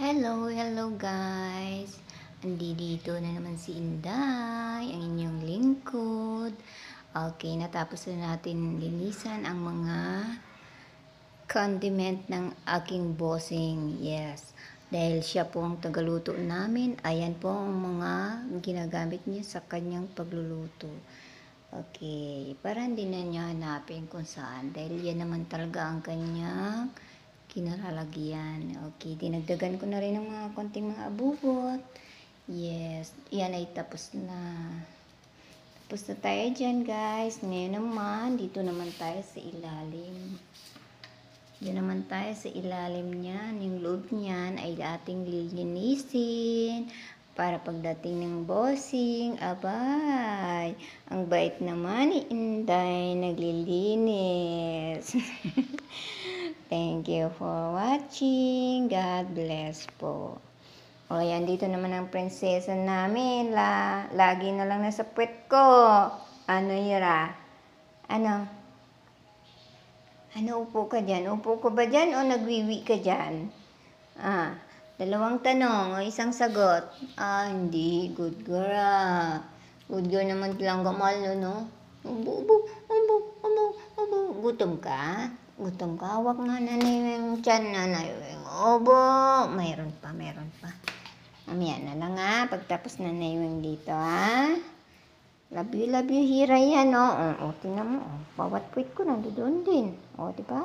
Hello, hello guys! Andi dito na naman si Inday, ang inyong lingkod. Okay, natapos na natin linisan ang mga condiment ng aking bossing. Yes, dahil siya po ang tagaluto namin. Ayan po ang mga ginagamit niya sa kanyang pagluluto. Okay, para hindi na niya hanapin kung saan. Dahil yan naman talaga ang kanyang kinalalagyan. Okay, dinagdagan ko na rin ng mga konting mga abubot. Yes, yan ay tapos na. Tapos na tayo dyan, guys. Ngayon naman, dito naman tayo sa ilalim. Dito naman tayo sa ilalim niyan. Yung loob niyan ay ating lilinisin para pagdating ng bossing. Abay, ang bait naman ni Inday naglilinis. Thank you for watching. God bless po. O, yan. Dito naman ang prinsesa namin. La, lagi na lang nasa puwet ko. Ano yara? Ano? Ano upo ka dyan? Upo ko ba dyan o nagwiwi ka dyan? Ah, dalawang tanong o isang sagot. Ah, hindi. Good girl. Ah. Good girl naman lang gamal, no? Ubo, ubo, ubo, ubo, ubo. Gutom ka? gutom ka kawak nga na yung tiyan na yung obo. Mayroon pa, mayroon pa. Mamaya na lang ha. Pagtapos na na yung dito ha. Love you, love you, hira yan o. Oh. O, oh, oh, oh tinan mo. Oh. Bawat puwit ko nandoon din. O, oh, diba?